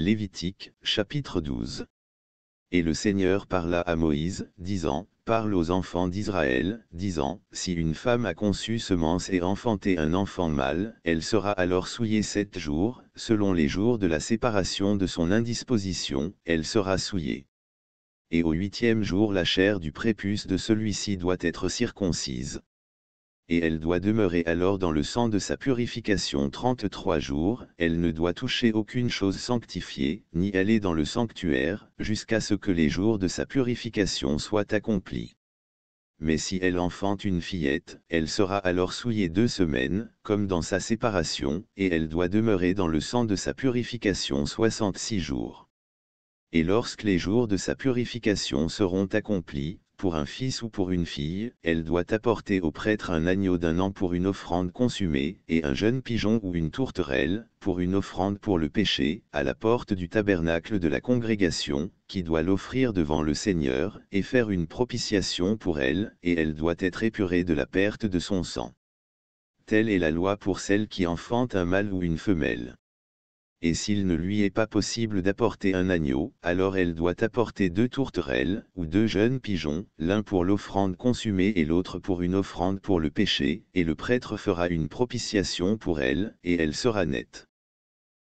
Lévitique, chapitre 12. Et le Seigneur parla à Moïse, disant, Parle aux enfants d'Israël, disant, Si une femme a conçu semence et enfanté un enfant mâle, elle sera alors souillée sept jours, selon les jours de la séparation de son indisposition, elle sera souillée. Et au huitième jour la chair du prépuce de celui-ci doit être circoncise et elle doit demeurer alors dans le sang de sa purification 33 jours, elle ne doit toucher aucune chose sanctifiée, ni aller dans le sanctuaire, jusqu'à ce que les jours de sa purification soient accomplis. Mais si elle enfante une fillette, elle sera alors souillée deux semaines, comme dans sa séparation, et elle doit demeurer dans le sang de sa purification 66 jours. Et lorsque les jours de sa purification seront accomplis, pour un fils ou pour une fille, elle doit apporter au prêtre un agneau d'un an pour une offrande consumée, et un jeune pigeon ou une tourterelle, pour une offrande pour le péché, à la porte du tabernacle de la congrégation, qui doit l'offrir devant le Seigneur, et faire une propitiation pour elle, et elle doit être épurée de la perte de son sang. Telle est la loi pour celle qui enfante un mâle ou une femelle et s'il ne lui est pas possible d'apporter un agneau, alors elle doit apporter deux tourterelles, ou deux jeunes pigeons, l'un pour l'offrande consumée et l'autre pour une offrande pour le péché, et le prêtre fera une propitiation pour elle, et elle sera nette.